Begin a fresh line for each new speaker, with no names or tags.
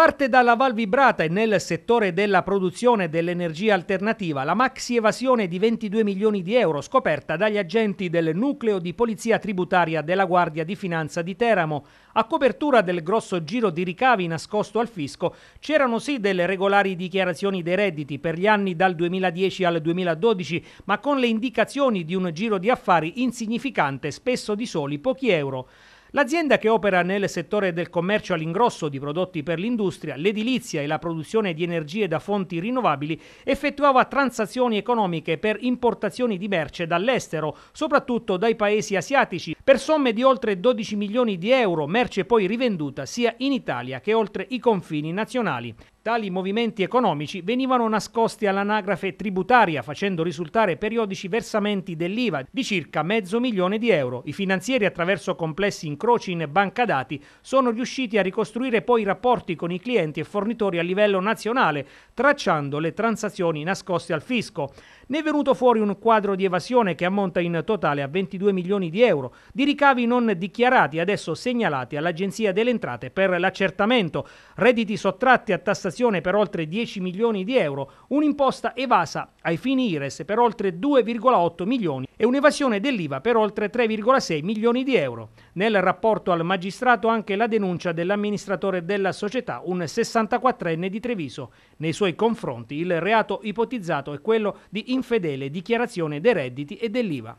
Parte dalla Val Vibrata e nel settore della produzione dell'energia alternativa la maxi evasione di 22 milioni di euro scoperta dagli agenti del nucleo di polizia tributaria della Guardia di Finanza di Teramo. A copertura del grosso giro di ricavi nascosto al fisco c'erano sì delle regolari dichiarazioni dei redditi per gli anni dal 2010 al 2012, ma con le indicazioni di un giro di affari insignificante, spesso di soli pochi euro. L'azienda che opera nel settore del commercio all'ingrosso di prodotti per l'industria, l'edilizia e la produzione di energie da fonti rinnovabili effettuava transazioni economiche per importazioni di merce dall'estero, soprattutto dai paesi asiatici, per somme di oltre 12 milioni di euro, merce poi rivenduta sia in Italia che oltre i confini nazionali. Tali movimenti economici venivano nascosti all'anagrafe tributaria facendo risultare periodici versamenti dell'IVA di circa mezzo milione di euro. I finanzieri attraverso complessi incroci in banca dati sono riusciti a ricostruire poi i rapporti con i clienti e fornitori a livello nazionale, tracciando le transazioni nascoste al fisco. Ne è venuto fuori un quadro di evasione che ammonta in totale a 22 milioni di euro, di ricavi non dichiarati adesso segnalati all'Agenzia delle Entrate per l'accertamento, redditi sottratti a tassazione evasione per oltre 10 milioni di euro, un'imposta evasa ai fini IRES per oltre 2,8 milioni e un'evasione dell'IVA per oltre 3,6 milioni di euro. Nel rapporto al magistrato anche la denuncia dell'amministratore della società, un 64enne di Treviso. Nei suoi confronti il reato ipotizzato è quello di infedele dichiarazione dei redditi e dell'IVA.